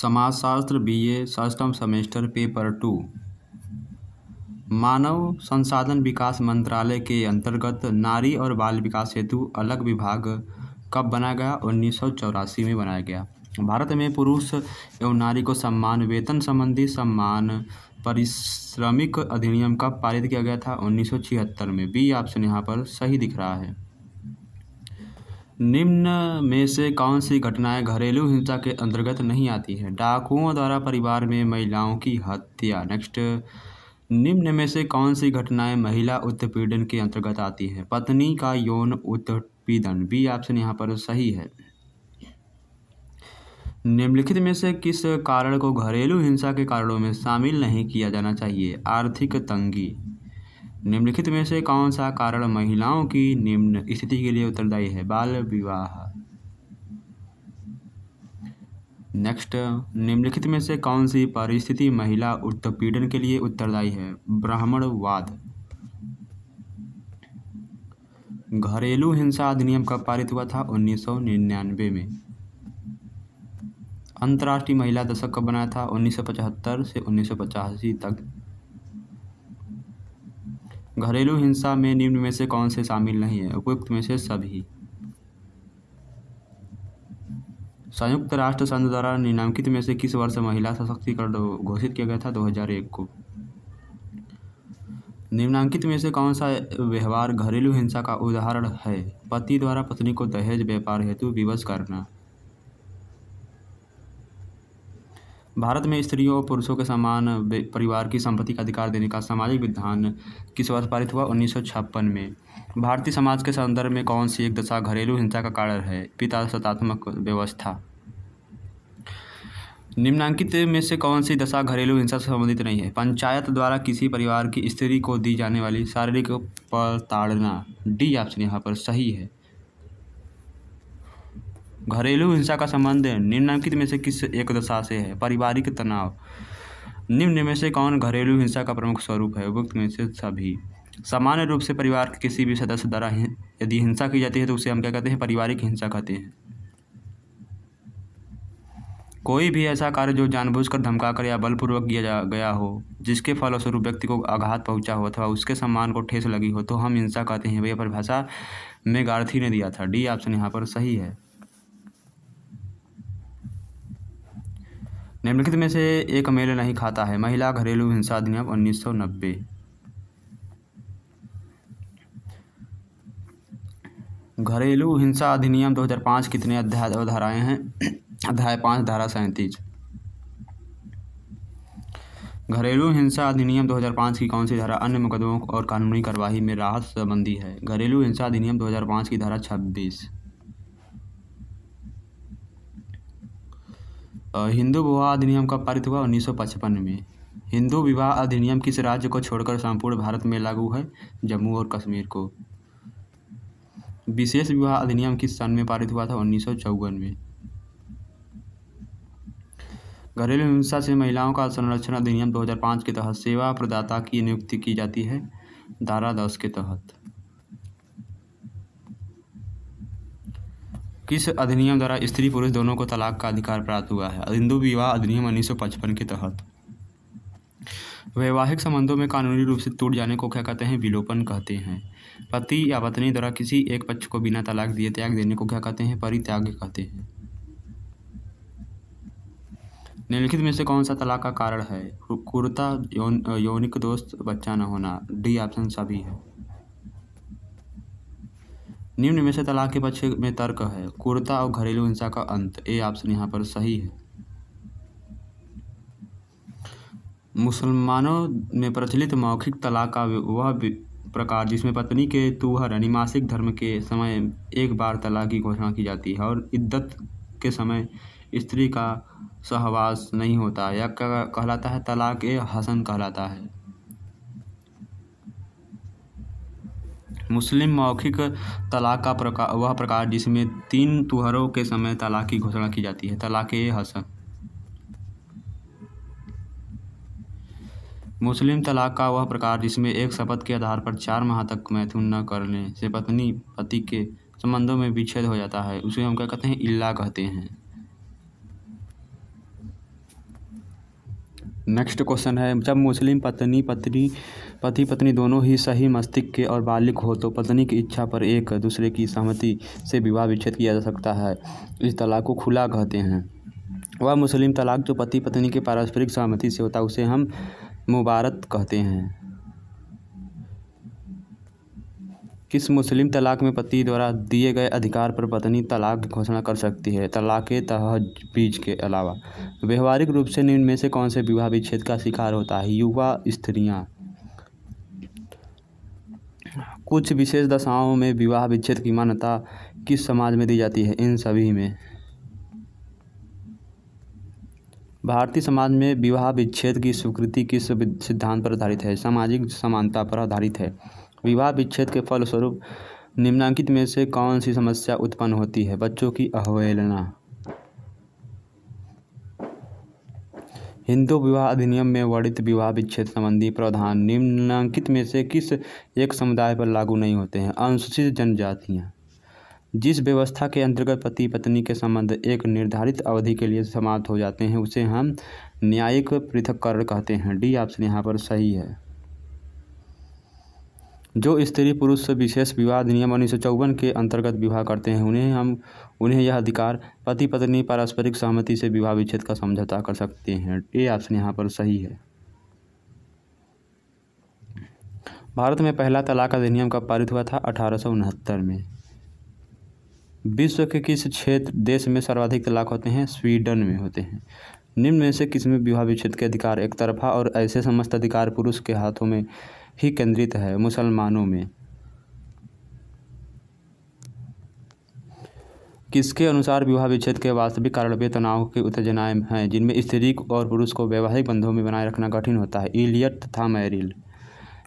समाजशास्त्र बीए सष्टम semester paper two मानव संसाधन विकास मंत्रालय के अंतर्गत नारी और बाल विकास हेतु अलग विभाग कब बनाया गया उन्नीस में बनाया गया भारत में पुरुष एवं नारी को सम्मान वेतन संबंधी सम्मान परिश्रमिक अधिनियम कब पारित किया गया था छिहत्तर में बी ऑप्शन यहाँ पर सही दिख रहा है निम्न में से कौन सी घटनाएँ घरेलू हिंसा के अंतर्गत नहीं आती हैं डाकुओं द्वारा परिवार में महिलाओं की हत्या नेक्स्ट निम्न में से कौन सी घटनाएँ महिला उत्पीड़न के अंतर्गत आती हैं पत्नी का यौन उत्पीड़न बी ऑप्शन यहाँ पर सही है निम्नलिखित में से किस कारण को घरेलू हिंसा के कारणों में शामिल नहीं किया जाना चाहिए आर्थिक तंगी निम्नलिखित में से कौन सा कारण महिलाओं की निम्न स्थिति के लिए उत्तरदायी है बाल विवाह नेक्स्ट निम्नलिखित में से कौन सी परिस्थिति महिला उत्पीड़न के लिए उत्तरदायी है ब्राह्मणवाद घरेलू हिंसा अधिनियम कब पारित हुआ था 1999 में अंतर्राष्ट्रीय महिला दशक कब बनाया था 1975 से उन्नीस तक घरेलू हिंसा में निम्न में से कौन से शामिल नहीं है उपयुक्त में से सभी संयुक्त राष्ट्र संघ द्वारा निनामित में से किस वर्ष महिला सशक्तिकरण घोषित किया गया था 2001 को निम्नांकित में से कौन सा व्यवहार घरेलू हिंसा का उदाहरण है पति द्वारा पत्नी को दहेज व्यापार हेतु विवश करना भारत में स्त्रियों और पुरुषों के समान परिवार की संपत्ति का अधिकार देने का सामाजिक विधान किस वर्ष पारित हुआ उन्नीस में भारतीय समाज के संदर्भ में कौन सी एक दशा घरेलू हिंसा का कारण है पिता सतात्मक व्यवस्था निम्नांकित में से कौन सी दशा घरेलू हिंसा से संबंधित नहीं है पंचायत द्वारा किसी परिवार की स्त्री को दी जाने वाली शारीरिक प्रताड़ना डी ऑप्शन यहाँ पर सही है घरेलू हिंसा का संबंध निम्नलिखित में से किस एक दशा से है पारिवारिक तनाव निम्न में से कौन घरेलू हिंसा का प्रमुख स्वरूप है उपयुक्त में से सभी सामान्य रूप से परिवार के किसी भी सदस्य द्वारा यदि हिंसा की जाती है तो उसे हम क्या कहते हैं पारिवारिक हिंसा कहते हैं कोई भी ऐसा कार्य जो जानबूझकर धमकाकर या बलपूर्वक किया गया हो जिसके फलस्वरूप व्यक्ति को आघात पहुंचा हो अथवा उसके सम्मान को ठेस लगी हो तो हम हिंसा कहते हैं भैया परिभाषा में गार्थी ने दिया था डी ऑप्शन यहाँ पर सही है निम्नलिखित में से एक मेल नहीं खाता है महिला घरेलू हिंसा अधिनियम उन्नीस सौ नब्बे घरेलू हिंसा अधिनियम 2005 कितने अध्याय और धाराएं हैं अध्याय पाँच धारा सैंतीस घरेलू हिंसा अधिनियम 2005 की कौन सी धारा अन्य मुकदमों और कानूनी कार्यवाही में राहत संबंधी है घरेलू हिंसा अधिनियम 2005 की धारा छब्बीस हिंदू विवाह अधिनियम का पारित हुआ उन्नीस में हिंदू विवाह अधिनियम किस राज्य को छोड़कर संपूर्ण भारत में लागू है जम्मू और कश्मीर को विशेष विवाह अधिनियम किस सन में पारित हुआ था उन्नीस में घरेलू हिंसा से महिलाओं का संरक्षण अधिनियम 2005 के तहत सेवा प्रदाता की नियुक्ति की जाती है धारा दस के तहत किस अधिनियम द्वारा स्त्री पुरुष दोनों को तलाक का अधिकार प्राप्त हुआ है हिंदू विवाह अधिनियम उन्नीस के तहत वैवाहिक संबंधों में कानूनी रूप से टूट जाने को क्या कहते हैं विलोपन कहते हैं पति या पत्नी द्वारा किसी एक पक्ष को बिना तलाक दिए त्याग देने को क्या कहते हैं परित्याग कहते हैं निम्नलिखित में से कौन सा तलाक का कारण है कुर्ता यौन यौनिक दोस्त बच्चा न होना डी ऑप्शन सभी है निम्न में से तलाक के पक्ष में तर्क है कुर्ता और घरेलू हिंसा का अंत ये ऑप्शन यहाँ पर सही है मुसलमानों में प्रचलित मौखिक तलाक का वह प्रकार जिसमें पत्नी के तुहर यानी मासिक धर्म के समय एक बार तलाक की घोषणा की जाती है और इद्दत के समय स्त्री का सहवास नहीं होता यह कहलाता है तलाक ए हसन कहलाता है मुस्लिम मौखिक तलाक़ का प्रकार वह प्रकार जिसमें तीन तुहरों के समय तलाक़ की घोषणा की जाती है तलाक़ हसन मुस्लिम तलाक़ का वह प्रकार जिसमें एक शपथ के आधार पर चार माह तक मैथुन न करने से पत्नी पति के संबंधों में विच्छेद हो जाता है उसे हम क्या कहते हैं इल्ला कहते हैं नेक्स्ट क्वेश्चन है जब मुस्लिम पत्नी पत्नी पति पत्नी दोनों ही सही मस्तिष्क के और बालिक हो तो पत्नी की इच्छा पर एक दूसरे की सहमति से विवाह विच्छेद किया जा सकता है इस तलाक को खुला कहते हैं वह मुस्लिम तलाक जो पति पत्नी के पारस्परिक सहमति से होता है उसे हम मुबारक कहते हैं किस मुस्लिम तलाक़ में पति द्वारा दिए गए अधिकार पर पत्नी तलाक़ की घोषणा कर सकती है तलाक़ तहबीज के अलावा व्यवहारिक रूप से निम्न में से कौन से विवाह विच्छेद का शिकार होता है युवा स्त्रियाँ कुछ विशेष दशाओं में विवाह विच्छेद की मान्यता किस समाज में दी जाती है इन सभी में भारतीय समाज में विवाह विच्छेद की स्वीकृति किस सिद्धांत पर आधारित है सामाजिक समानता पर आधारित है विवाह विच्छेद के फलस्वरूप निम्नांकित में से कौन सी समस्या उत्पन्न होती है बच्चों की अवहेलना हिंदू विवाह अधिनियम में वर्णित विवाह विच्छेद संबंधी प्रावधान निम्नांकित में से किस एक समुदाय पर लागू नहीं होते हैं अनुसूचित जनजातियाँ जिस व्यवस्था के अंतर्गत पति पत्नी के संबंध एक निर्धारित अवधि के लिए समाप्त हो जाते हैं उसे हम न्यायिक पृथककरण कहते हैं डी ऑप्शन यहाँ पर सही है जो स्त्री पुरुष से विशेष विवाह अधिनियम उन्नीस के अंतर्गत विवाह करते हैं उन्हें हम उन्हें यह अधिकार पति पत्नी पारस्परिक सहमति से विवाह विच्छेद का समझौता कर सकते हैं ये ऑप्शन यहाँ पर सही है भारत में पहला तलाक अधिनियम कब पारित हुआ था अठारह में विश्व के किस क्षेत्र देश में सर्वाधिक तलाक होते हैं स्वीडन में होते हैं निम्न में से किस में विवाह विच्छेद के अधिकार एक तरफा और ऐसे समस्त अधिकार पुरुष के हाथों में ही केंद्रित है मुसलमानों में किसके अनुसार विवाह विच्छेद के वास्तविक कारण वे तनाव की उत्तेजनाएं हैं जिनमें स्त्री और पुरुष को वैवाहिक बंधों में बनाए रखना कठिन होता है इलियट तथा मैरिल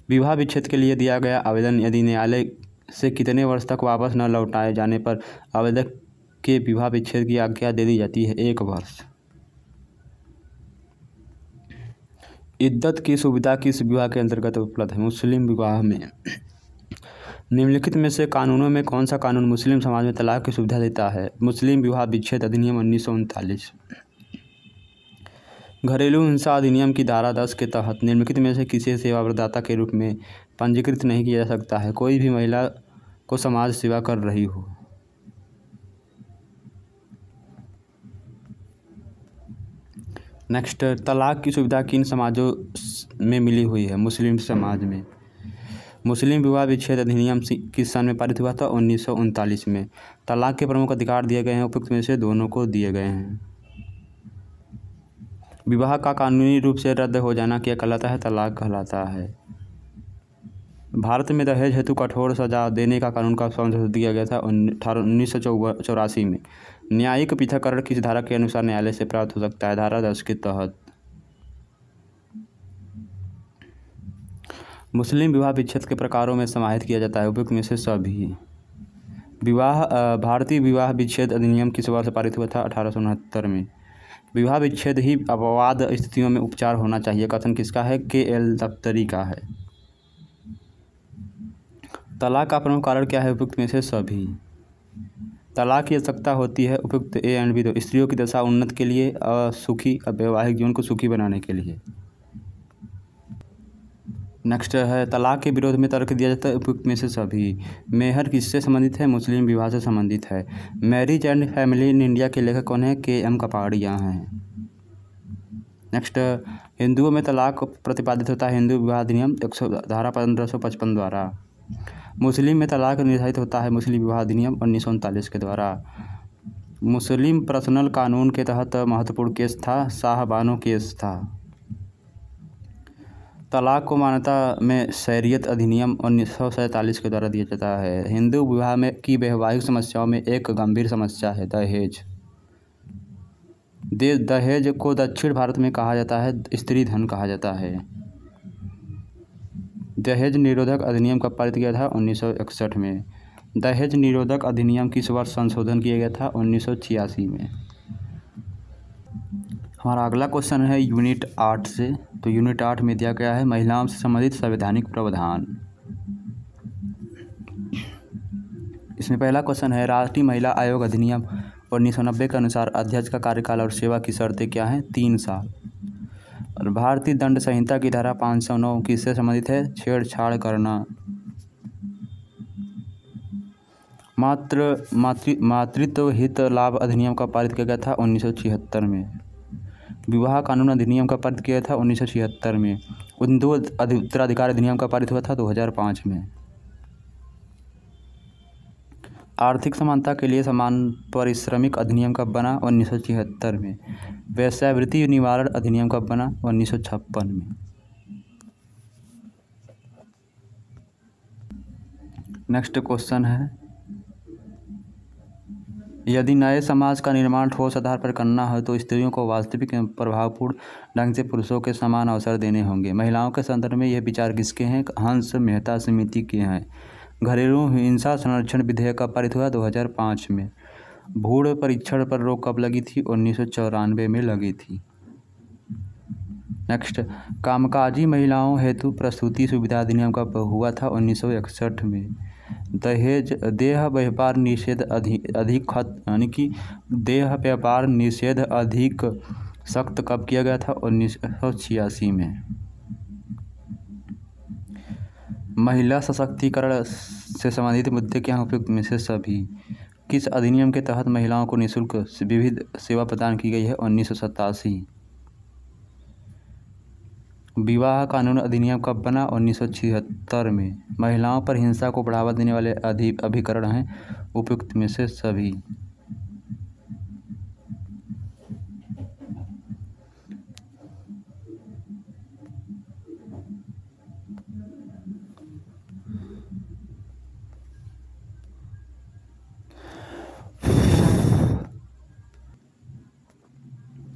विवाह विच्छेद के लिए दिया गया आवेदन यदि न्यायालय से कितने वर्ष तक वापस न लौटाए जाने पर आवेदक के विवाह विच्छेद की आज्ञा दे दी जाती है एक वर्ष इद्दत की सुविधा किस विवाह के अंतर्गत उपलब्ध है मुस्लिम विवाह में निम्नलिखित में से कानूनों में कौन सा कानून मुस्लिम समाज में तलाक की सुविधा देता है मुस्लिम विवाह विच्छेद अधिनियम उन्नीस घरेलू हिंसा अधिनियम की धारा दस के तहत निम्नलिखित में से किसी सेवा प्रदाता के रूप में पंजीकृत नहीं किया जा सकता है कोई भी महिला को समाज सेवा कर रही हो नेक्स्ट तलाक़ की सुविधा किन समाजों में मिली हुई है मुस्लिम समाज में मुस्लिम विवाह विच्छेद अधिनियम किस साल में पारित हुआ था उन्नीस में तलाक के प्रमुख अधिकार दिए गए हैं उपयुक्त में से दोनों को दिए गए हैं विवाह का कानूनी रूप से रद्द हो जाना क्या कहलाता है तलाक कहलाता है भारत में दहेज हेतु कठोर सजा देने का कानून का संशोधन दिया गया था अठारह उन्नीस में न्यायिक पृथककरण किस धारा के अनुसार न्यायालय से प्राप्त हो सकता है धारा दस के तहत मुस्लिम विवाह विच्छेद के प्रकारों में समाहित किया जाता है उपयुक्त में से सभी विवाह भारतीय विवाह विच्छेद अधिनियम किस वर्ष पारित हुआ था अठारह में विवाह विच्छेद ही अपवाद स्थितियों में उपचार होना चाहिए कथन किसका है के एल दफ्तरी का है तलाक का प्रमुख कारण क्या है उपयुक्त में से सभी तलाक की आवश्यकता होती है उपयुक्त ए एंड बी दो तो स्त्रियों की दशा उन्नत के लिए और सुखी और वैवाहिक जीवन को सुखी बनाने के लिए नेक्स्ट है तलाक के विरोध में तर्क दिया जाता है उपयुक्त में से सभी मेहर किससे संबंधित है मुस्लिम विवाह से संबंधित है marriage and family in India के लेखक कौन है के एम कपाड़िया हैं नेक्स्ट हिंदुओं में तलाक प्रतिपादित होता है हिंदू विवाह अधिनियम एक सौ धारा पंद्रह सौ पचपन द्वारा मुस्लिम में तलाक निर्धारित होता है मुस्लिम विवाह अधिनियम उन्नीस के द्वारा मुस्लिम पर्सनल कानून के तहत महत्वपूर्ण केस था शाहबानो केस था तलाक को मान्यता में शैरियत अधिनियम उन्नीस के द्वारा दिया जाता है हिंदू विवाह में की वैवाहिक समस्याओं में एक गंभीर समस्या है दहेज दहेज को दक्षिण भारत में कहा जाता है स्त्री धन कहा जाता है दहेज निरोधक अधिनियम का पारित किया था 1961 में दहेज निरोधक अधिनियम किस वर्ष संशोधन किया गया था उन्नीस में हमारा अगला क्वेश्चन है यूनिट आठ से तो यूनिट आठ में दिया गया है महिलाओं से संबंधित संवैधानिक प्रावधान इसमें पहला क्वेश्चन है राष्ट्रीय महिला आयोग अधिनियम उन्नीस सौ के अनुसार अध्यक्ष का कार्यकाल और सेवा की शर्तें क्या हैं तीन साल भारतीय दंड संहिता की धारा पाँच सौ नौ किससे संबंधित है छेड़छाड़ करना मात्र मातृ मातृत्व हित लाभ अधिनियम का पारित किया गया था छिहत्तर में विवाह कानून अधिनियम का पारित किया था छिहत्तर में उत्तराधिकार अधिनियम का पारित हुआ था 2005 में आर्थिक समानता के लिए समान परिश्रमिक अधिनियम का बना उन्नीस सौ छिहत्तर में वैश्यावृत्ति निवारण अधिनियम का बना उन्नीस सौ छप्पन में नेक्स्ट क्वेश्चन है यदि नए समाज का निर्माण ठोस आधार पर करना है तो स्त्रियों को वास्तविक एवं प्रभावपूर्ण ढंग से पुरुषों के समान अवसर देने होंगे महिलाओं के संदर्भ में यह विचार किसके हैं हंस मेहता समिति के हैं घरेलू हिंसा संरक्षण विधेयक का पारित हुआ 2005 में भूड़ परीक्षण पर रोक कब लगी थी उन्नीस में लगी थी नेक्स्ट कामकाजी महिलाओं हेतु प्रसूति सुविधा अधिनियम का हुआ था उन्नीस में दहेज देह व्यापार निषेध अधिक अधिक यानी कि देह व्यापार निषेध अधिक सख्त कब किया गया था उन्नीस में महिला सशक्तिकरण से संबंधित मुद्दे के यहाँ उपयुक्त में से सभी किस अधिनियम के तहत महिलाओं को निःशुल्क विविध सेवा प्रदान की गई है उन्नीस सौ सतासी विवाह कानून अधिनियम कब बना उन्नीस सौ छिहत्तर में महिलाओं पर हिंसा को बढ़ावा देने वाले अधि अभिकरण हैं उपयुक्त में से सभी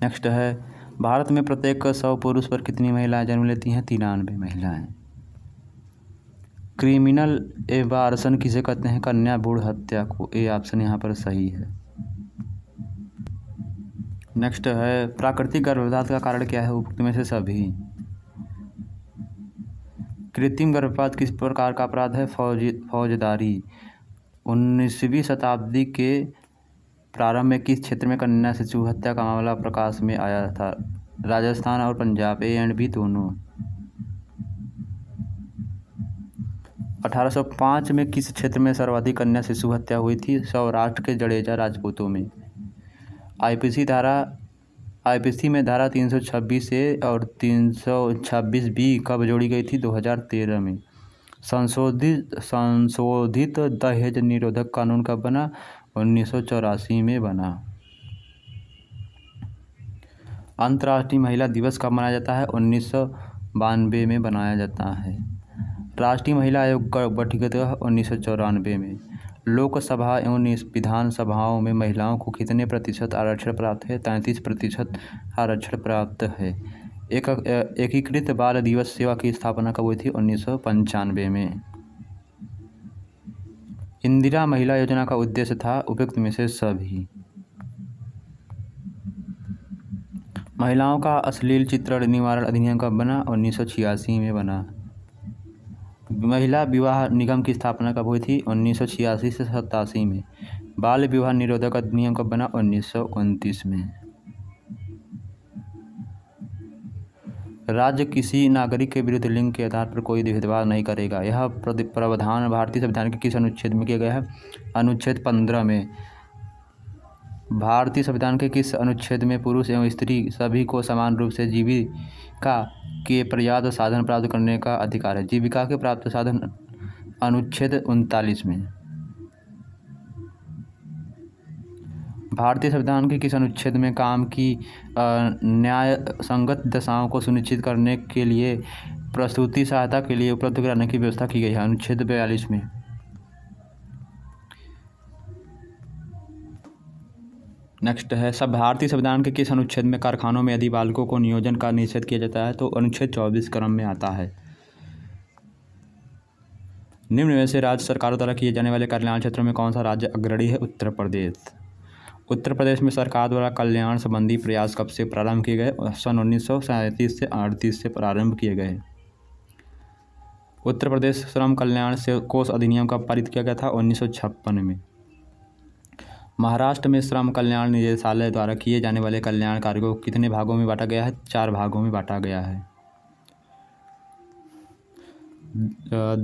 नेक्स्ट है भारत में प्रत्येक सौ पुरुष पर कितनी महिलाएं जन्म लेती हैं तिरानवे महिलाएं क्रिमिनल ए एबारसन किसे कहते हैं कन्या बूढ़ हत्या को ए ऑप्शन यहाँ पर सही है नेक्स्ट है प्राकृतिक गर्भपात का कारण क्या है उपयुक्त में से सभी कृत्रिम गर्भपात किस प्रकार का अपराध है फौज फौजदारी उन्नीसवीं शताब्दी के प्रारंभ में किस क्षेत्र में कन्या शिशु हत्या का मामला प्रकाश में आया था राजस्थान और पंजाब ए एंड बी दोनों 1805 में किस क्षेत्र में सर्वाधिक कन्या शिशु हत्या हुई थी सौराष्ट्र के जडेजा राजपूतों में आईपीसी धारा आईपीसी में धारा 326 ए और 326 बी कब जोड़ी गई थी 2013 में संशोधित संशोधित दहेज निरोधक कानून कब बना उन्नीस में बना अंतर्राष्ट्रीय महिला दिवस कब मनाया जाता है उन्नीस बानवे में बनाया जाता है राष्ट्रीय महिला आयोग का गठित उन्नीस में लोकसभा एवं विधानसभाओं में महिलाओं को कितने प्रतिशत आरक्षण प्राप्त है तैंतीस प्रतिशत आरक्षण प्राप्त है एक एकीकृत बाल दिवस सेवा की स्थापना कब हुई थी उन्नीस में इंदिरा महिला योजना का उद्देश्य था उपयुक्त में से सभी महिलाओं का अश्लील चित्रण निवारण अधिनियम कब बना उन्नीस सौ छियासी में बना महिला विवाह निगम की स्थापना कब हुई थी उन्नीस सौ छियासी से सतासी में बाल विवाह निरोधक अधिनियम कब बना उन्नीस सौ उनतीस में राज्य किसी नागरिक के विरुद्ध लिंग के आधार पर कोई भेदभाव नहीं करेगा यह प्रावधान भारतीय संविधान के किस अनुच्छेद में किया गया है अनुच्छेद पंद्रह में भारतीय संविधान के किस अनुच्छेद में पुरुष एवं स्त्री सभी को समान रूप से जीविका के पर्याप्त साधन प्राप्त करने का अधिकार है जीविका के प्राप्त साधन अनुच्छेद उनतालीस में भारतीय संविधान के किस अनुच्छेद में काम की न्याय संगत दशाओं को सुनिश्चित करने के लिए प्रस्तुति सहायता के लिए उपलब्ध कराने की व्यवस्था की गई है अनुच्छेद बयालीस में नेक्स्ट है सब भारतीय संविधान के किस अनुच्छेद में कारखानों में यदि बालकों को नियोजन का निषेध किया जाता है तो अनुच्छेद चौबीस क्रम में आता है निम्न में से राज्य सरकारों द्वारा किए जाने वाले कल्याण क्षेत्रों में कौन सा राज्य अग्रणी है उत्तर प्रदेश उत्तर प्रदेश में सरकार द्वारा कल्याण संबंधी प्रयास कब से प्रारंभ किए गए सन उन्नीस से अड़तीस से प्रारंभ किए गए उत्तर प्रदेश श्रम कल्याण से कोष अधिनियम का पारित किया गया था उन्नीस में महाराष्ट्र में श्रम कल्याण निदेशालय द्वारा किए जाने वाले कल्याण कार्यों को कितने भागों में बांटा गया है चार भागों में बांटा गया है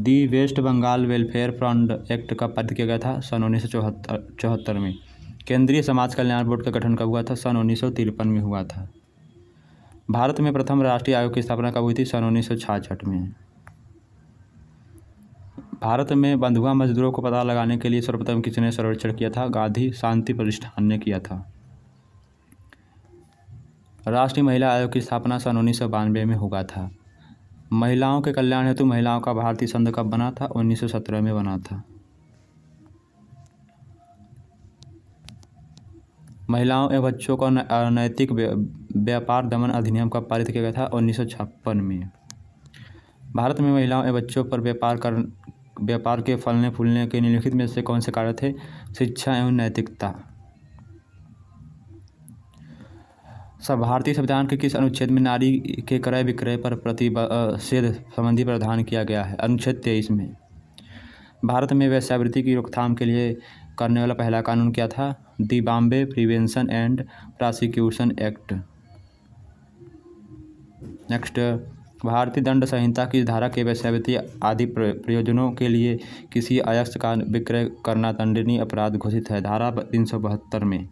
the West Bengal welfare fund act का पारित किया गया था सन उन्नीस में केंद्रीय समाज कल्याण बोर्ड का गठन कब हुआ था सन उन्नीस में हुआ था भारत में प्रथम राष्ट्रीय आयोग की स्थापना कब हुई थी सन उन्नीस में भारत में बंधुआ मजदूरों को पता लगाने के लिए सर्वप्रथम किसने सर्वेक्षण किया था गांधी शांति प्रतिष्ठान ने किया था राष्ट्रीय महिला आयोग की स्थापना सन उन्नीस में हुआ था महिलाओं के कल्याण हेतु महिलाओं का भारतीय संघ कब बना था उन्नीस में बना था महिलाओं एवं बच्चों का अनैतिक व्यापार दमन अधिनियम का पारित किया गया था उन्नीस में भारत में महिलाओं एवं बच्चों पर व्यापार कर व्यापार के फलने फूलने के निम्नलिखित में से कौन से कारण थे शिक्षा एवं नैतिकता सब भारतीय संविधान के किस अनुच्छेद में नारी के क्रय विक्रय पर प्रतिषेध संबंधी प्रावधान किया गया है अनुच्छेद तेईस में भारत में वैश्यावृत्ति की रोकथाम के लिए करने वाला पहला कानून क्या था the Bombay prevention and prosecution act next भारतीय दंड संहिता की धारा के वैश्यवती आदि प्रयोजनों के लिए किसी अयस्क का विक्रय करना दंडनीय अपराध घोषित है धारा तीन सौ बहत्तर में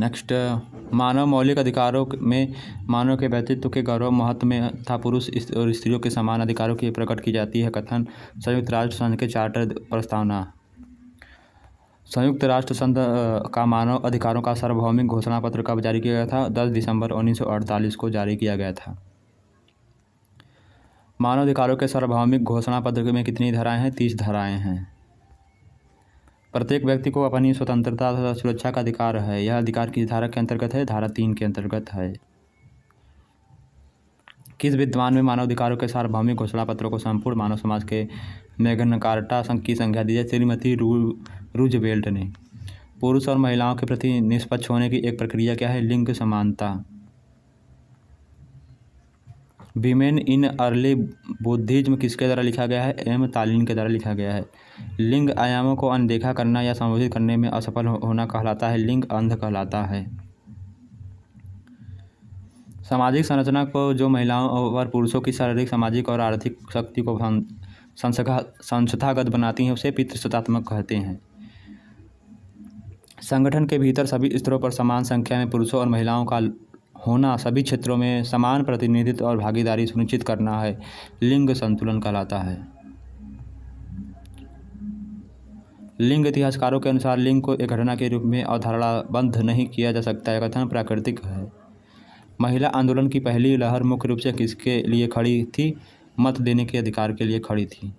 नेक्स्ट मानव मौलिक अधिकारों में मानव के व्यक्तित्व के गौरव महत्व में था पुरुष और स्त्रियों के समान अधिकारों की प्रकट की जाती है कथन संयुक्त राष्ट्र संघ के चार्टर प्रस्तावना संयुक्त राष्ट्र संघ का मानव अधिकारों का सार्वभौमिक घोषणा पत्र कब जारी किया गया था 10 दिसंबर 1948 को जारी किया गया था मानव अधिकारों के सार्वभौमिक घोषणा पत्र में कितनी धाराएं हैं तीस धाराएं हैं प्रत्येक व्यक्ति को अपनी स्वतंत्रता तथा सुरक्षा का अधिकार है यह अधिकार किस धारा के अंतर्गत है धारा तीन के अंतर्गत है किस विद्वान में मानव अधिकारों के सार्वभौमिक घोषणा पत्र को संपूर्ण मानव समाज के संघ की संख्या दी जाए श्रीमती रू रूजवेल्ट ने पुरुष और महिलाओं के प्रति निष्पक्ष होने की एक प्रक्रिया क्या है लिंग समानता विमेन इन अर्ली बुद्धिज्म किसके द्वारा लिखा गया है एम तालिन के द्वारा लिखा गया है लिंग आयामों को अनदेखा करना या संबोधित करने में असफल होना कहलाता है लिंग अंध कहलाता है सामाजिक संरचना को जो महिलाओं और पुरुषों की शारीरिक सामाजिक और आर्थिक शक्ति को संस्थागत बनाती हैं उसे पितृसत्तात्मक कहते हैं संगठन के भीतर सभी स्तरों पर समान संख्या में पुरुषों और महिलाओं का होना सभी क्षेत्रों में समान प्रतिनिधित्व और भागीदारी सुनिश्चित करना है लिंग संतुलन कहलाता है लिंग इतिहासकारों के अनुसार लिंग को एक घटना के रूप में अवधारणाबद्ध नहीं किया जा सकता है कथन प्राकृतिक है महिला आंदोलन की पहली लहर मुख्य रूप से किसके लिए खड़ी थी मत देने के अधिकार के लिए खड़ी थी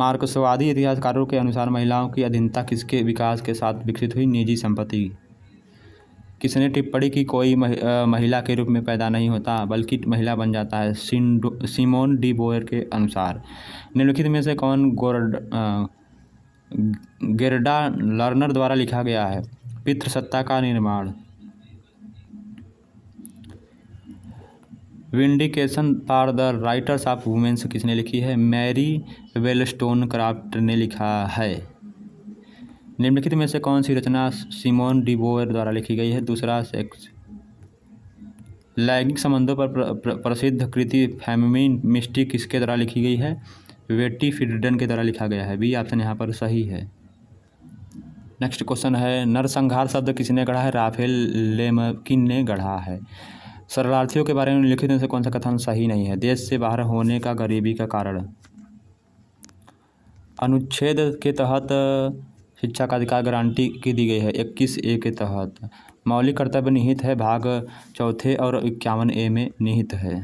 मार्क्सवादी इतिहासकारों के अनुसार महिलाओं की अधीनता किसके विकास के साथ विकसित हुई निजी संपत्ति किसने टिप्पणी की कोई महिला के रूप में पैदा नहीं होता बल्कि महिला बन जाता है सिमोन डी बोयर के अनुसार निम्नलिखित में से कौन गोरड गिरडा लर्नर द्वारा लिखा गया है पितृसत्ता का निर्माण vindication for the writers of women's किसने लिखी है मैरी वेलस्टोन क्राफ्ट ने लिखा है निम्नलिखित में से कौन सी रचना सिमोन डिबोर द्वारा लिखी गई है दूसरा सेक्स लैंगिक संबंधों पर प्रसिद्ध कृति फैमिन मिस्टी किसके द्वारा लिखी गई है वेटी फिडन के द्वारा लिखा गया है बी ऑप्शन यहाँ पर सही है नेक्स्ट क्वेश्चन है नरसंहार शब्द किसने गढ़ा है राफेल लेमकिन ने गढ़ा है शरणार्थियों के बारे में लिखित से कौन सा कथन सही नहीं है देश से बाहर होने का गरीबी का कारण अनुच्छेद के तहत शिक्षा का अधिकार गारंटी की दी गई है इक्कीस ए के तहत मौलिक कर्तव्य निहित है भाग चौथे और इक्यावन ए में निहित है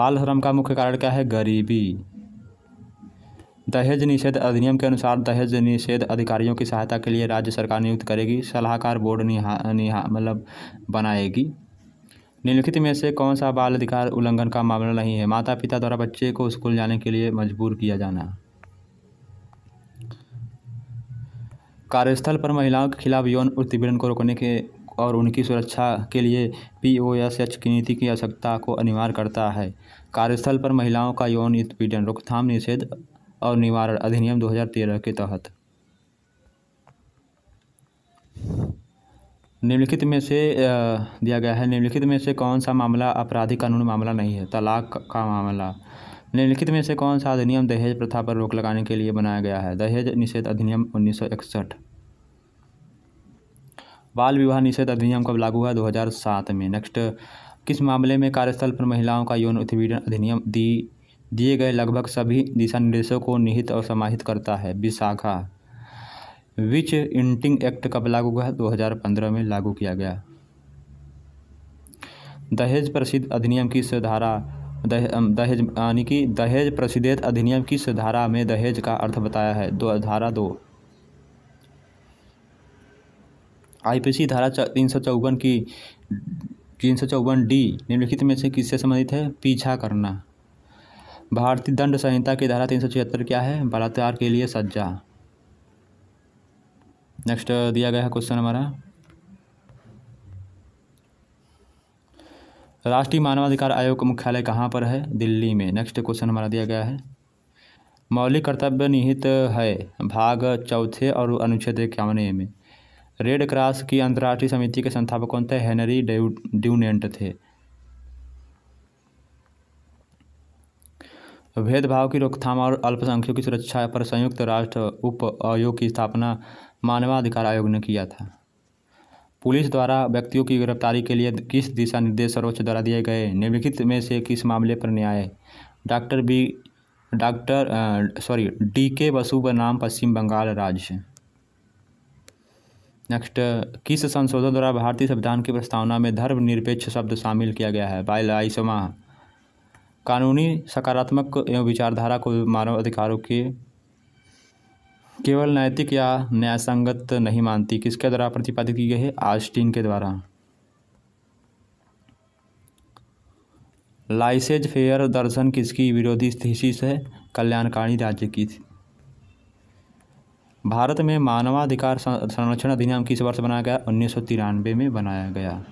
बाल श्रम का मुख्य कारण क्या है गरीबी दहेज निषेध अधिनियम के अनुसार दहेज निषेध अधिकारियों की सहायता के लिए राज्य सरकार नियुक्त करेगी सलाहकार बोर्ड निहा मतलब बनाएगी निम्नलिखित में से कौन सा बाल अधिकार उल्लंघन का मामला नहीं है माता पिता द्वारा बच्चे को स्कूल जाने के लिए मजबूर किया जाना कार्यस्थल पर महिलाओं के खिलाफ यौन उत्पीड़न को रोकने के और उनकी सुरक्षा के लिए पी ओ एस एच की नीति की आवश्यकता को अनिवार्य करता है कार्यस्थल पर महिलाओं का यौन उत्पीड़न रोकथाम निषेध और निवारण अधिनियम 2013 के तहत निम्नलिखित में से दिया गया है निम्नलिखित में से कौन सा मामला आपराधिक कानून मामला नहीं है तलाक का मामला निम्नलिखित में से कौन सा अधिनियम दहेज प्रथा पर रोक लगाने के लिए बनाया गया है दहेज निषेध अधिनियम उन्नीस बाल विवाह निषेध अधिनियम कब लागू हुआ 2007 में नेक्स्ट किस मामले में कार्यस्थल पर महिलाओं का यौन उत्पीड़न अधिनियम दी दिए गए लगभग सभी दिशा निर्देशों को निहित और समाहित करता है विशाखा विच इंटिंग एक्ट कब लागू हुआ पंद्रह में लागू किया गया दहेज प्रसिद्ध अधिनियम की सुधारा दहेज यानी कि दहेज प्रसिद्ध अधिनियम की सुधारा में दहेज का अर्थ बताया है दो धारा दो आईपीसी धारा तीन सौ चौवन की तीन सौ चौवन डी निम्नलिखित में से किससे संबंधित है पीछा करना भारतीय दंड संहिता की धारा तीन सौ छिहत्तर क्या है बलात्कार के लिए सज्जा नेक्स्ट दिया गया है क्वेश्चन हमारा राष्ट्रीय मानवाधिकार आयोग का मुख्यालय कहाँ पर है दिल्ली में नेक्स्ट क्वेश्चन हमारा दिया गया है मौलिक कर्तव्य निहित है भाग चौथे और अनुच्छेद इक्यावन में रेड क्रॉस की अंतर्राष्ट्रीय समिति के संस्थापक कौन थे हेनरी ड्यूनेंट थे भेदभाव की रोकथाम और अल्पसंख्यकों की सुरक्षा पर संयुक्त राष्ट्र उप आयोग की स्थापना मानवाधिकार आयोग ने किया था पुलिस द्वारा व्यक्तियों की गिरफ्तारी के लिए किस दिशा निर्देश सर्वोच्च द्वारा दिए गए निम्नलिखित में से किस मामले पर न्याय doctor B doctor sorry D K Basu बनाम पश्चिम बंगाल राज्य नेक्स्ट किस संशोधन द्वारा भारतीय संविधान की प्रस्तावना में धर्मनिरपेक्ष शब्द शामिल किया गया है बाईसवा कानूनी सकारात्मक एवं विचारधारा को मानव अधिकारों के केवल नैतिक या न्यायसंगत नहीं मानती किसके द्वारा प्रतिपादित की गई है आस्टीन के द्वारा लाइसेज फेयर दर्शन किसकी विरोधी स्थिति है कल्याणकारी राज्य की थी भारत में मानवाधिकार संरक्षण अधिनियम किस वर्ष बनाया गया उन्नीस में बनाया गया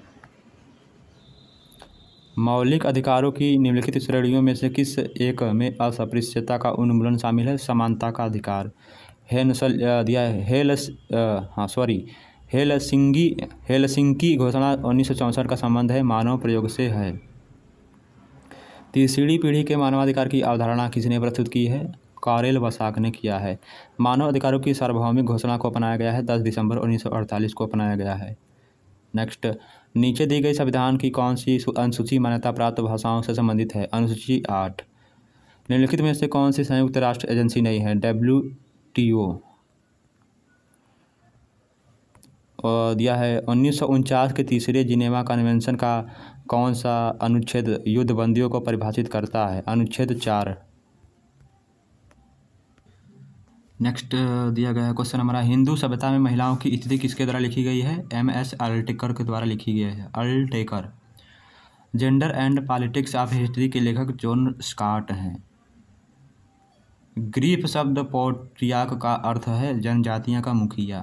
मौलिक अधिकारों की निम्नलिखित श्रेणियों में से किस एक में असपृश्यता का उन्मूलन शामिल है समानता का अधिकार हेनसल दिया हेल हाँ सॉरी हेलसिंगी हेलसिंकी घोषणा उन्नीस का संबंध है मानव प्रयोग से है तीसरी पीढ़ी के मानवाधिकार की अवधारणा किसने प्रस्तुत की है कारेल वसाक ने किया है मानव अधिकारों की सार्वभौमिक घोषणा को अपनाया गया है 10 दिसंबर 1948 को अपनाया गया है नेक्स्ट नीचे दी गई संविधान की कौन सी अनुसूची मान्यता प्राप्त भाषाओं से संबंधित है अनुसूची आठ निम्नलिखित में से कौन सी संयुक्त राष्ट्र एजेंसी नहीं है डब्ल्यू टी ओ और दिया है उन्नीस के तीसरे जिनेवा कन्वेंशन का कौन सा अनुच्छेद युद्धबंदियों को परिभाषित करता है अनुच्छेद चार नेक्स्ट uh, दिया गया है क्वेश्चन हमारा हिंदू सभ्यता में महिलाओं की स्थिति किसके द्वारा लिखी गई है एम एस अल्टेकर के द्वारा लिखी गई है Altekar gender and politics of history के लेखक जॉन स्कॉट हैं ग्रीफ शब्द पोट्रियाक का अर्थ है जनजातियां का मुखिया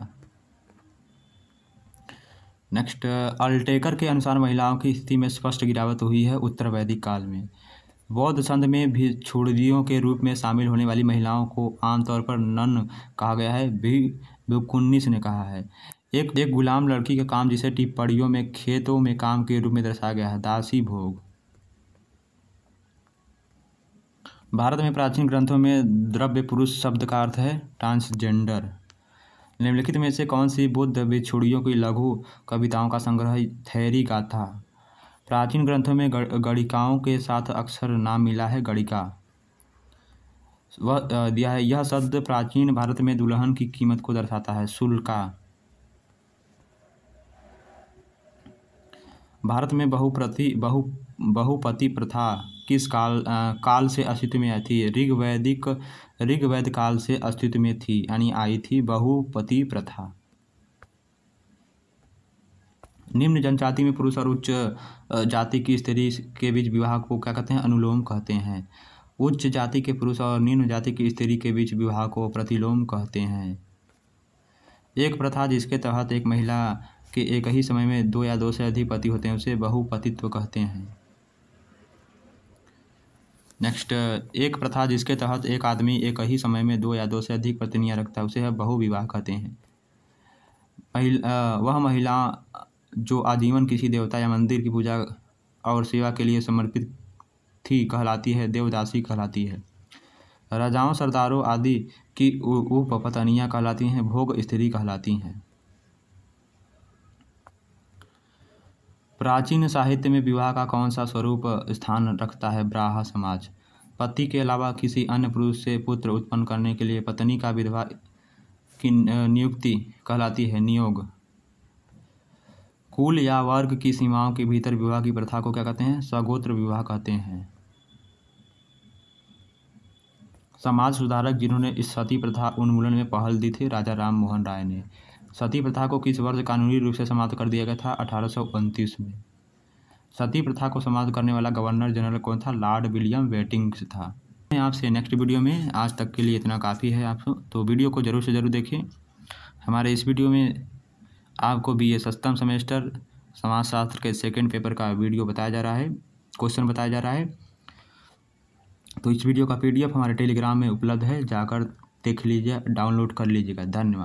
नेक्स्ट अल्टेकर uh, के अनुसार महिलाओं की स्थिति में स्पष्ट गिरावट हुई है उत्तर वैदिक काल में बौद्ध संध में भिक्षुड़ियों के रूप में शामिल होने वाली महिलाओं को आमतौर पर नन कहा गया है भी भिकुन्नीस ने कहा है एक एक गुलाम लड़की का काम जिसे टिप्पणियों में खेतों में काम के रूप में दर्शाया गया है दासी भोग भारत में प्राचीन ग्रंथों में द्रव्य पुरुष शब्द का अर्थ है ट्रांसजेंडर निम्नलिखित में से कौन सी बुद्ध बिछुड़ियों की लघु कविताओं का संग्रह थैरी गाथा प्राचीन ग्रंथों में गणिकाओं के साथ अक्सर नाम मिला है गणिका वह दिया है यह शब्द प्राचीन भारत में दुल्हन की कीमत को दर्शाता है शुल्का भारत में बहुप्रति बहु बहुपति प्रथा किस काल आ, काल से अस्तित्व में आई थी ऋग्वैदिक ऋग्वैद काल से अस्तित्व में थी यानी आई थी बहुपति प्रथा निम्न जनजाति में पुरुष और उच्च जाति की स्त्री के बीच विवाह को क्या कहते हैं अनुलोम कहते हैं उच्च जाति के पुरुष और निम्न जाति की स्त्री के बीच विवाह को प्रतिलोम कहते हैं एक प्रथा जिसके तहत एक महिला के एक ही समय में दो या दो से अधिक पति होते हैं उसे बहुपतित्व कहते हैं नेक्स्ट एक प्रथा जिसके तहत एक आदमी एक ही समय में दो या दो से अधिक पत्नियां रखता है उसे बहुविवाह कहते हैं महिला वह महिला जो आजीवन किसी देवता या मंदिर की पूजा और सेवा के लिए समर्पित थी कहलाती है देवदासी कहलाती है राजाओं सरदारों आदि की उपपतनियाँ कहलाती हैं भोग स्त्री कहलाती हैं प्राचीन साहित्य में विवाह का कौन सा स्वरूप स्थान रखता है ब्राह समाज पति के अलावा किसी अन्य पुरुष से पुत्र उत्पन्न करने के लिए पत्नी का विधवा की नियुक्ति कहलाती है नियोग कुल या वर्ग की सीमाओं के भीतर विवाह की प्रथा को क्या कहते हैं सगोत्र विवाह कहते हैं समाज सुधारक जिन्होंने इस सती प्रथा उन्मूलन में पहल दी थी राजा राम मोहन राय ने सती प्रथा को किस वर्ष कानूनी रूप से समाप्त कर दिया गया था अठारह में सती प्रथा को समाप्त करने वाला गवर्नर जनरल कौन था लॉर्ड विलियम वेटिंग्स था मैं आपसे नेक्स्ट वीडियो में आज तक के लिए इतना काफ़ी है आप तो वीडियो को ज़रूर से ज़रूर देखें हमारे इस वीडियो में आपको बी ए सप्तम सेमेस्टर समाजशास्त्र के सेकेंड पेपर का वीडियो बताया जा रहा है क्वेश्चन बताया जा रहा है तो इस वीडियो का पीडीएफ हमारे टेलीग्राम में उपलब्ध है जाकर देख लीजिए डाउनलोड कर लीजिएगा धन्यवाद